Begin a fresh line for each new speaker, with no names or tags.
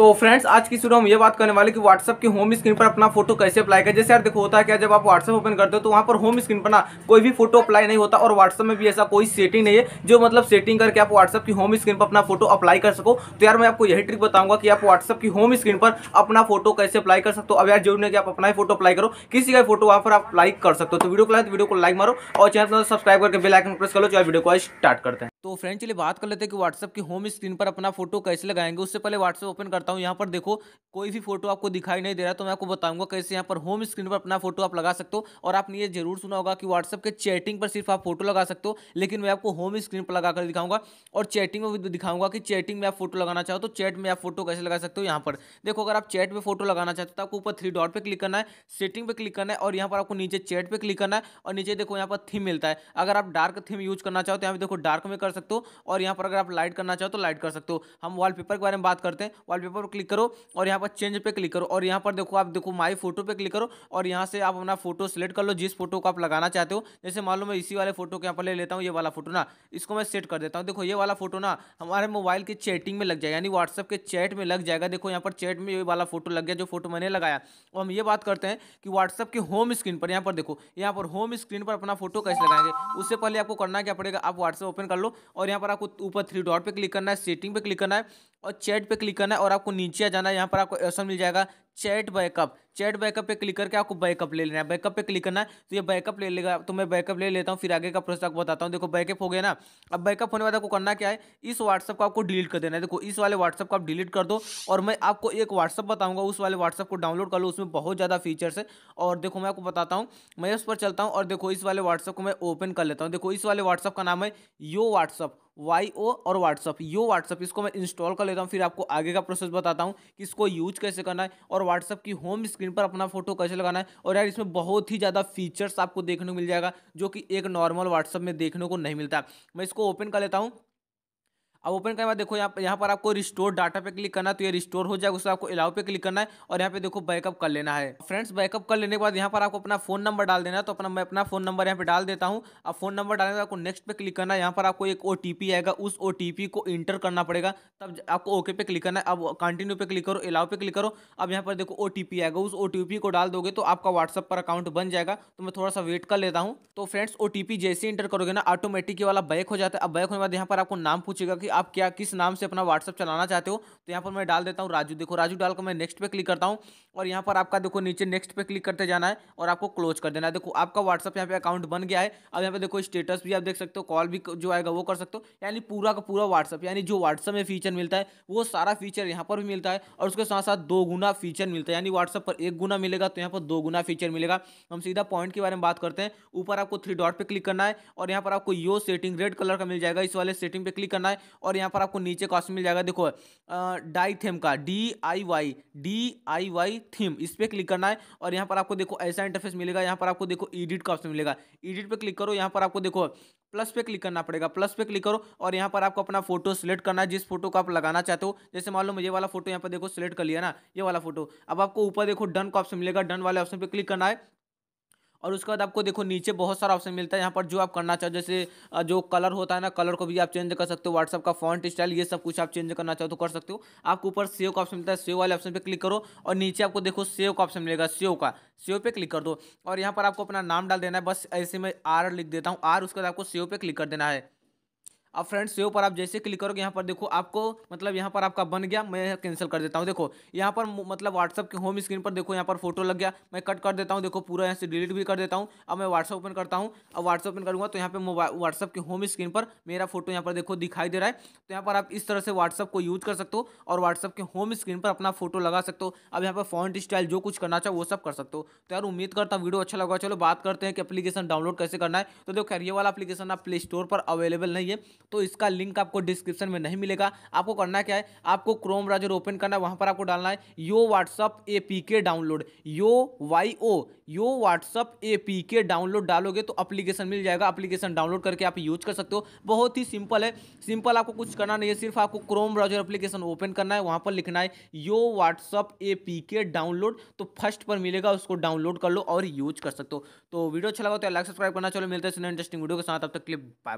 तो फ्रेंड्स आज की शुरू हम ये बात करने वाले कि व्हाट्सअप के होम स्क्रीन पर अपना फोटो कैसे अप्लाई करें जैसे यार देखो होता है क्या जब आप व्हाट्सअप ओपन करते हो तो वहाँ पर होम स्क्रीन पर ना कोई भी फोटो अप्लाई नहीं होता और व्हाट्सअप में भी ऐसा कोई सेटिंग नहीं है जो मतलब सेटिंग करके आप व्हाट्सअप की होम स्क्रीन पर अपना फोटो अप्लाई कर सको तो यार मैं आपको यही ट्रिक बताऊंगा कि आप व्हाट्सअप की होम स्क्रीन पर अपना फोटो कैसे अप्लाई कर सकते हो अब यार जरूर है कि आप अपना ही फोटो अप्लाई करो किसी का फोटो वहाँ पर आप लाइक कर सकते हो तो वीडियो को लाइक वीडियो को लाइक मारो और चैनल सब्सक्राइब करके बेलाइकन प्रेस कर लो चाहे वीडियो को स्टार्ट करते हैं तो फ्रेंड चलिए बात कर लेते हैं कि व्हाट्सअप की होम स्क्रीन पर अपना फोटो कैसे लगाएंगे उससे पहले व्हाट्सअप ओपन करता हूँ यहाँ पर देखो कोई भी फोटो आपको दिखाई नहीं दे रहा तो मैं आपको बताऊंगा कैसे यहाँ पर होम स्क्रीन पर अपना फोटो आप लगा सकते हो और आपने ये जरूर सुना होगा कि व्हाट्सअप के चैटिंग पर सिर्फ आप फोटो लगा सकते हो लेकिन मैं आपको होम स्क्रीन पर लगाकर दिखाऊंगा और चैटिंग में भी दिखाऊंगा कि चैटिंग में आप फोटो लगाना चाहो तो चैट में आप फोटो कैसे लगा सकते हो यहाँ पर देखो अगर आप चैट में फोटो लगाना चाहते हो तो आपको ऊपर थ्री डॉट पर क्लिक करना है सेटिंग पर क्लिक करना है और यहाँ पर आपको नीचे चैट पर क्लिक करना है और नीचे देखो यहाँ पर थीम मिलता है अगर आप डार्क थीम यूज करना चाहो तो यहाँ पर देखो डार्क में कर सकते हो और यहाँ पर अगर आप लाइट करना चाहो तो लाइट कर सकते हो हम वॉलपेपर के बारे में बात करते हैं वॉलपेपर पर क्लिक करो और यहाँ पर चेंज पे क्लिक करो और यहाँ पर देखो आप देखो माई फोटो पे क्लिक करो और यहाँ से आप अपना फोटो सेलेक्ट कर लो जिस फोटो को आप लगाना चाहते हो जैसे मान लो मैं इसी वाले फोटो को यहाँ पर ले लेता हूँ ये वाला फोटो ना इसको मैं सेट कर देता हूँ देखो ये वाला फोटो ना हमारे मोबाइल की चैटिंग में लग जाएगा यानी व्हाट्सअप के चैट में लग जाएगा देखो यहाँ पर चैट में ये वाला फोटो लग गया जो फोटो मैंने लगाया और हम ये बात करते हैं कि व्हाट्सअप के होम स्क्रीन पर यहाँ पर देखो यहाँ पर होम स्क्रीन पर अपना फोटो कैसे लगाएंगे उससे पहले आपको करना क्या पड़ेगा आप व्हाट्सअप ओपन कर लो और यहाँ पर आपको ऊपर थ्री डॉट पे क्लिक करना है सेटिंग पे क्लिक करना है और चैट पे क्लिक करना है और आपको नीचे आ जाना है यहाँ पर आपको ऑप्शन मिल जाएगा चैट बैकअप चैट बैकअप पे क्लिक करके आपको बैकअप ले लेना है बैकअप पे क्लिक करना है तो ये बैकअप ले लेगा तो मैं बैकअप ले लेता हूँ फिर आगे का प्रोसेस आपको बताता हूँ देखो बैकअप हो गया ना अब बैकअप होने बाद आपको करना क्या है इस व्हाट्सअप को आपको डिलीट कर देना है देखो इस वाले व्हाट्सअप को आप डिलीट कर दो और मैं आपको एक व्हाट्सअप बताऊँगा उस वाले व्हाट्सअप को डाउनलोड कर लो उसमें बहुत ज़्यादा फीचर्स है और देखो मैं आपको बताता हूँ मैं उस पर चलता हूँ और देखो इस वाले व्हाट्सअप को मैं ओपन कर लेता हूँ देखो इस वाले व्हाट्सअप का नाम है यो व्हाट्सअप वाई ओ और व्हाट्सअप यो व्हाट्सअप इसको मैं इंस्टॉल कर लेता हूँ फिर आपको आगे का प्रोसेस बताता हूँ कि इसको यूज कैसे करना है और व्हाट्सअप की होम स्क्रीन पर अपना फोटो कैसे लगाना है और यार इसमें बहुत ही ज़्यादा फीचर्स आपको देखने को मिल जाएगा जो कि एक नॉर्मल व्हाट्सअप में देखने को नहीं मिलता मैं इसको ओपन कर लेता हूँ अब ओपन करने बाद देखो यहाँ पर यहाँ पर आपको रिस्टोर डाटा पे क्लिक करना है तो ये रिस्टोर हो जाएगा उसमें आपको अलाउ पे क्लिक करना है और यहाँ पे देखो बैकअप कर लेना है फ्रेंड्स बैकअप कर लेने के बाद यहाँ पर आपको अपना फोन नंबर डाल देना है तो अपना मैं अपना फोन नंबर यहाँ पे डाल देता हूँ अब फोन नंबर डालने के आपको नेक्स्ट पे क्लिक करना है यहाँ पर आपको एक ओ आएगा उस ओ को इंटर करना पड़ेगा तब आपको ओके पे क्लिक करना है अब कंटिन्यू पे क्लिक करो अलाउ पे क्लिक करो अब यहाँ पर देखो ओ आएगा उस ओ को डाल दोगे तो आपका व्हाट्सअप पर अकाउंट बन जाएगा तो मैं थोड़ा सा वेट कर लेता हूँ तो फ्रेंड्स ओ जैसे इंटर करोगे ना ऑटोमेटिक वाला बैक हो जाता है अब बैक होने के बाद यहाँ पर आपको नाम पूछेगा कि आप क्या किस नाम से अपना व्हाट्सअप चलाना चाहते हो तो यहाँ पर मैं डाल देता हूँ राजू देखो राजू डाल कर मैं नेक्स्ट पे क्लिक करता हूँ और यहाँ पर आपका देखो नीचे नेक्स्ट पे क्लिक करते जाना है और आपको क्लोज कर देना है देखो आपका व्हाट्सअप यहाँ पे अकाउंट बन गया है अब यहाँ पे देखो स्टेटस भी आप देख सकते हो कॉल भी जो आएगा वो कर सकते हो यानी पूरा का पूरा व्हाट्सअप यानी जो व्हाट्सअप में फीचर मिलता है वो सारा फीचर यहाँ पर भी मिलता है और उसके साथ साथ दो गुना फीचर मिलता है यानी व्हाट्सअप पर एक गुना मिलेगा तो यहाँ पर दो गुना फीचर मिलेगा हम सीधा पॉइंट के बारे में बात करते हैं ऊपर आपको थ्री डॉट पर क्लिक करना है और यहाँ पर आपको यो सेटिंग रेड कलर का मिल जाएगा इस वाले सेटिंग पर क्लिक करना है और यहाँ पर आपको नीचे कॉस्ट मिल जाएगा देखो डाई थीम का D I Y D I Y theme इस पर क्लिक करना है और यहाँ पर आपको देखो ऐसा इंटरफेस मिलेगा यहाँ पर आपको देखो एडिट का ऑप्शन मिलेगा एडिट पर क्लिक करो यहाँ पर आपको देखो प्लस पे क्लिक करना पड़ेगा प्लस पे क्लिक करो और यहाँ पर आपको अपना फोटो सिलेक्ट करना है जिस फोटो को आप लगाना चाहते हो जैसे मान लो मुझे वाला फोटो यहाँ पर देखो सिलेक्ट कर लिया ना ये वाला फोटो अब आपको ऊपर देखो डन का ऑप्शन मिलेगा डन वाले ऑप्शन पे क्लिक करना है और उसके बाद आपको देखो नीचे बहुत सारा ऑप्शन मिलता है यहाँ पर जो आप करना चाहो जैसे जो कलर होता है ना कलर को भी आप चेंज कर सकते हो व्हाट्सअप का फॉन्ट स्टाइल ये सब कुछ आप चेंज करना चाहो तो कर सकते हो आपको ऊपर सेव का ऑप्शन मिलता है सेव वाले ऑप्शन पर क्लिक करो और नीचे आपको देखो सेव का ऑप्शन मिलेगा सेव का सेव पे क्लिक कर दो और यहाँ पर आपको अपना नाम डाल देना है बस ऐसे में आर लिख देता हूँ आर उसके बाद आपको सेव पे क्लिक कर देना है अब फ्रेंड्स सेव पर आप जैसे क्लिक करोगे यहाँ पर देखो आपको मतलब यहाँ पर आपका बन गया मैं कैंसिल कर देता हूँ देखो यहाँ पर मतलब व्हाट्सअप के होम स्क्रीन पर देखो यहाँ पर फोटो लग गया मैं कट कर देता हूँ देखो पूरा यहाँ से डिलीट भी कर देता हूँ अब मैं व्हाट्सअप ओपन करता हूँ अब व्हाट्सअप ओपन करूँगा तो यहाँ पर मोबाइल व्हाट्सअप के होम स्क्रीन पर मेरा फोटो यहाँ पर देखो दिखाई दे रहा है तो यहाँ पर आप इस तरह से व्हाट्सअप को यूज कर सकते हो और व्हाट्सअप के होम स्क्रीन पर अपना फोटो लगा सकते हो अब यहाँ पर फॉन्ट स्टाइल जो कुछ करना चाहो वो सब कर सकते हो तो यार उम्मीद करता हूँ वीडियो अच्छा लगा चलो बात करते हैं कि एप्लीकेशन डाउनलोड कैसे करना है तो देखो खैर ये वाला अपलीकेशन आप प्ले स्टोर पर अवेलेबल नहीं है तो इसका लिंक आपको डिस्क्रिप्शन में नहीं मिलेगा आपको करना क्या है आपको क्रोम ब्राउजर ओपन करना है वहां पर आपको डालना है yo WhatsApp A P K download yo Y O yo WhatsApp A P K download डालोगे तो अप्लीकेशन मिल जाएगा अप्लीकेशन डाउनलोड करके आप यूज कर सकते हो बहुत ही सिंपल है सिंपल आपको कुछ करना नहीं है सिर्फ आपको क्रोम ब्राउजर अप्लीकेशन ओपन करना है वहां पर लिखना है yo WhatsApp A P K download तो फर्स्ट पर मिलेगा उसको डाउनलोड कर लो और यूज कर सकते हो तो वीडियो अच्छा लगा तो लाइक सब्सक्राइब करना चलो मिलते हैं इंटरेस्टिंग वीडियो के साथ अब तक क्लिप